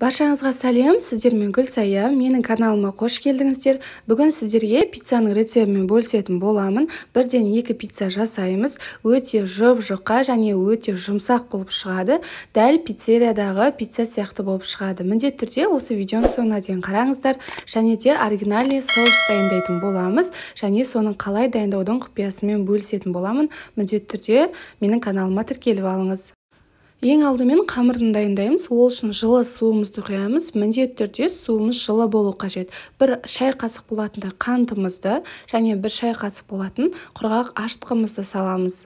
баршаңызға сәлем сіздермен гүлсая менің каналыма қош келдіңіздер бүгін сіздерге пиццаның рецептімен бөлісетін боламын бірден екі пицца жасаймыз өте жұп жұқа және өте жұмсақ болып шығады дәл пиццериядағы пицца сияқты болып шығады міндетті түрде осы видеоның соңына дейін қараңыздар және де оригинальный соус дайындайтын боламыз және соның қалай дайындаудың құпиясымен бөлісетін боламын міндетті түрде менің каналыма тіркеліп алыңыз ең алдымен қамырын дайындаймыз ол үшін жылы суымызды құямыз міндетті түрде суымыз жылы болу қажет бір шай қасық болатындай қантымызды және бір шай қасық болатын құрғақ ашытқымызды саламыз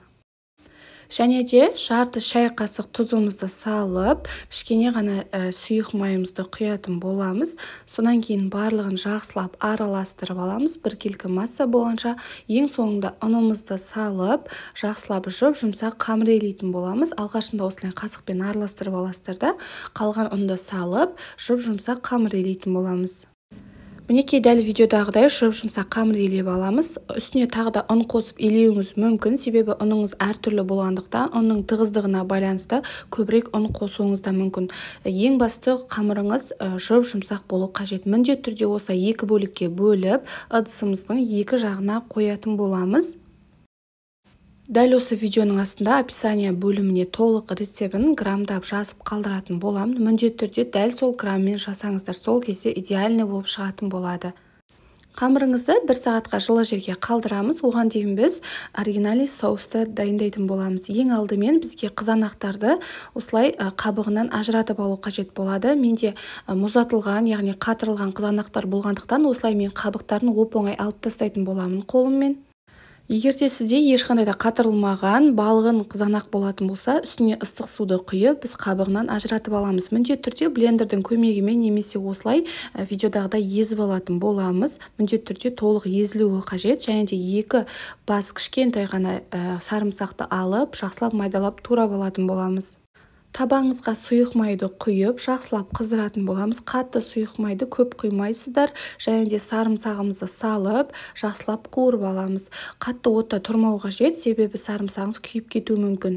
және де жарты шай қасық тұзымызды салып кішкене ғана ә, сұйық майымызды құятын боламыз содан кейін барлығын жақсылап араластырып аламыз біркелкі масса болғанша ең соңында ұнымызды салып жақсылап жұп жұмсақ қамырелейтін боламыз алғашында осылай қасықпен араластырып аласыздар да қалған ұнды салып жұп жұмсақ қамырелейтін боламыз мінекей дәл видеодағыдай жұп-жұмсақ қамыр илеп аламыз үстіне тағы да ұн қосып илеуіңіз мүмкін себебі ұныңыз әртүрлі болғандықтан ұнның тығыздығына байланысты көбірек ұн қосуыңыз да мүмкін ең басты қамырыңыз жұп-жұмсақ болу қажет міндетті түрде осы екі бөлікке бөліп ыдысымыздың екі жағына қоятын боламыз дәл осы видеоның астында описание бөліміне толық рецептін граммдап жазып қалдыратын боламын міндетті түрде дәл сол граммен жасаңыздар сол кезде идеальный болып шығатын болады қамырыңызды бір сағатқа жылы жерге қалдырамыз оған дейін біз оригинальный соусты дайындайтын боламыз ең алдымен бізге қызанақтарды осылай қабығынан ажыратып алу қажет болады менде мұзатылған яғни қатырылған қызанақтар болғандықтан осылай мен қабықтарын оп оңай алып тастайтын боламын қолыммен егер де сізде ешқандай да қатырылмаған балғын қызанақ болатын болса үстіне ыстық суды құйып біз қабығынан ажыратып аламыз міндетті түрде блендердің көмегімен немесе осылай э, видеодағыдай езіп алатын боламыз міндетті түрде толық езілуі қажет және де екі бас кішкентай ғана э, сарымсақты алып жақсылап майдалап турап алатын боламыз табаңызға сұйық майды құйып жақсылап қыздыратын боламыз қатты сұйық майды көп құймайсыздар және де сарымсағымызды салып жақсылап қуырып аламыз қатты отта тұрмау қажет себебі сарымсағыңыз күйіп кетуі мүмкін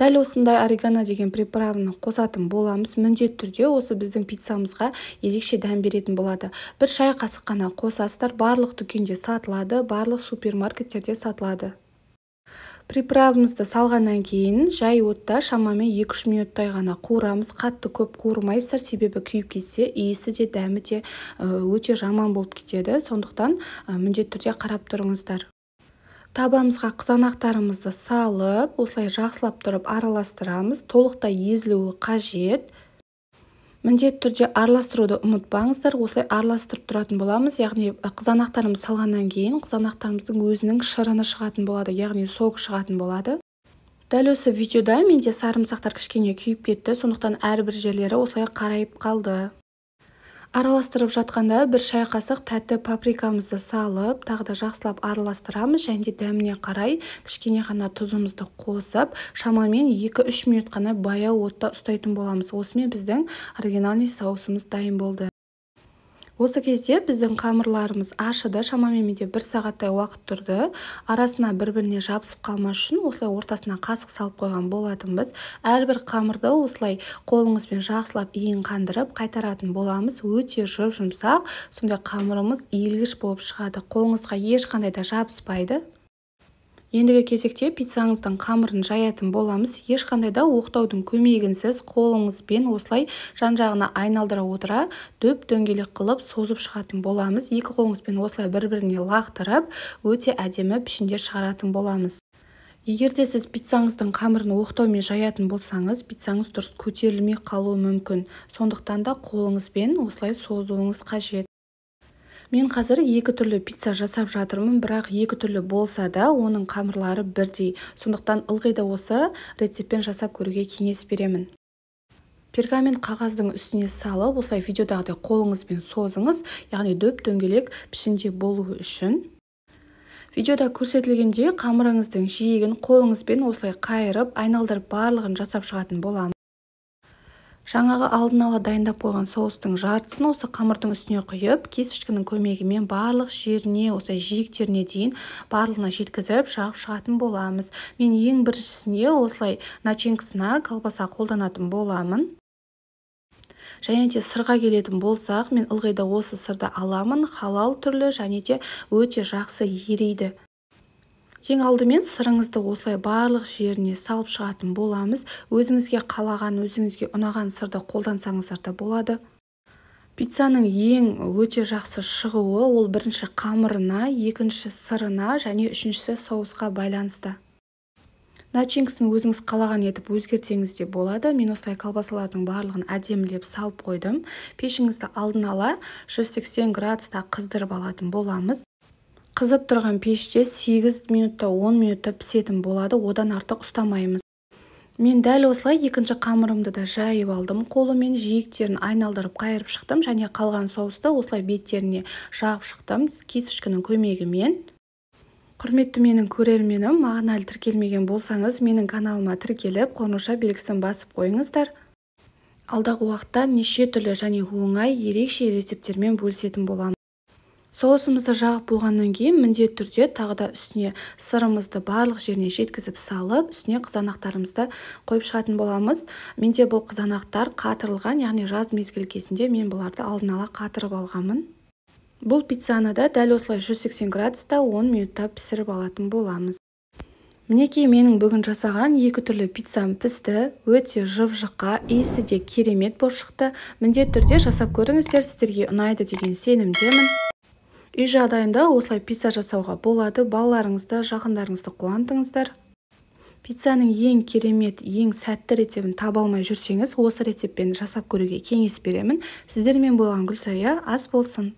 дәл осындай орегано деген приправаны қосатын боламыз міндетті түрде осы біздің пиццамызға ерекше дәм беретін болады бір шай қасық қана қосасыздар барлық дүкенде сатылады барлық супермаркеттерде сатылады приправамызды салғаннан кейін жай отта шамамен екі-үш минуттай ғана қуырамыз қатты көп қуырмайсыздар себебі күйіп кетсе иісі де дәмі де өте жаман болып кетеді сондықтан міндетті түрде қарап тұрыңыздар табамызға қызанақтарымызды салып осылай жақсылап тұрып араластырамыз толықтай езілуі қажет міндетті түрде араластыруды ұмытпаңыздар осылай араластырып тұратын боламыз яғни қызанақтарымыз салғаннан кейін қызанақтарымыздың өзінің шырыны шығатын болады яғни сок шығатын болады дәл осы видеода менде сарымсақтар кішкене күйіп кетті сондықтан әрбір жерлері осылай қарайып қалды араластырып жатқанда бір шай қасық тәтті паприкамызды салып тағы да жақсылап араластырамыз және дәміне қарай кішкене ғана тұзымызды қосып шамамен екі-үш минут қана баяу отта ұстайтын боламыз осымен біздің оригинальный соусымыз дайын болды осы кезде біздің қамырларымыз ашыды шамамен менде бір сағаттай уақыт тұрды арасына бір-біріне жабысып қалмас үшін осылай ортасына қасық салып қойған болатынбыз әрбір қамырды осылай қолыңызбен жақсылап қандырып, қайтаратын боламыз өте жұп-жұмсақ сонда қамырымыз иілгіш болып шығады қолыңызға ешқандай да жабыспайды ендігі кезекте пиццаңыздың қамырын жаятын боламыз ешқандай да оқтаудың көмегінсіз қолыңызбен осылай жан-жағына айналдыра отыра дөп-дөңгелек қылып созып шығатын боламыз екі қолыңызбен осылай бір-біріне лақтырып өте әдемі пішінде шығаратын боламыз егер де сіз пиццаңыздың қамырын оқтаумен жаятын болсаңыз пиццаңыз дұрыс көтерілмей қалуы мүмкін сондықтан да қолыңызбен осылай созуыңыз қажет мен қазір екі түрлі пицца жасап жатырмын бірақ екі түрлі болса да оның қамырлары бірдей сондықтан ылғи да осы рецептпен жасап көруге кеңес беремін пергамент қағаздың үстіне салып осылай видеодағыдай қолыңызбен созыңыз яғни дөп дөңгелек пішінде болуы үшін видеода көрсетілгендей қамырыңыздың жиегін қолыңызбен осылай қайырып айналдырып барлығын жасап шығатын боламын жаңағы алдын ала дайындап қойған соустың жартысын осы қамырдың үстіне құйып кесішкінің көмегімен барлық жеріне осы жиектеріне дейін барлығына жеткізіп жағып шығатын боламыз мен ең біріншісіне осылай начинкасына колбаса қолданатын боламын және де сырға келетін болсақ мен ылғи осы сырды аламын халал түрлі және де өте жақсы ериді ең алдымен сырыңызды осылай барлық жеріне салып шығатын боламыз өзіңізге қалаған өзіңізге ұнаған сырды қолдансаңыздар да болады пиццаның ең өте жақсы шығуы ол бірінші қамырына екінші сырына және үшіншісі соусқа байланысты начинкасын өзіңіз қалаған етіп өзгертсеңіз де болады мен осылай колбасалардың барлығын әдемілеп салып қойдым пешіңізді алдын ала 180 градуста қыздырып алатын боламыз қызып тұрған пеште 8 минутта он минутта пісетін болады одан артық ұстамаймыз мен дәл осылай екінші қамырымды да жайып алдым қолымен жиектерін айналдырып қайырып шықтым және қалған соусты осылай беттеріне жағып шықтым кисточканың көмегімен құрметті менің көрерменім маған әлі тіркелмеген болсаңыз менің каналыма тіркеліп қоңырша белгісін басып қойыңыздар алдағы уақытта неше түрлі және оңай ерекше рецепттермен бөлісетін боламын соусымызды жағып болғаннан кейін міндетті түрде тағы да үстіне сырымызды барлық жеріне жеткізіп салып үстіне қызанақтарымызды қойып шығатын боламыз менде бұл қызанақтар қатырылған яғни жаз мезгілі кезінде мен бұларды алдын ала қатырып алғанмын бұл пиццаны да дәл осылай 180 градуста 10 минутта пісіріп алатын боламыз мінекей менің бүгін жасаған екі түрлі пиццам пісті өте жып жұқа иісі де керемет болып шықты міндетті түрде жасап көріңіздер сіздерге ұнайды деген сенімдемін үй жағдайында осылай пицца жасауға болады балаларыңызды жақындарыңызды қуантыңыздар пиццаның ең керемет ең сәтті рецептін таба алмай жүрсеңіз осы рецептпен жасап көруге кеңес беремін сіздермен болған гүлсая ас болсын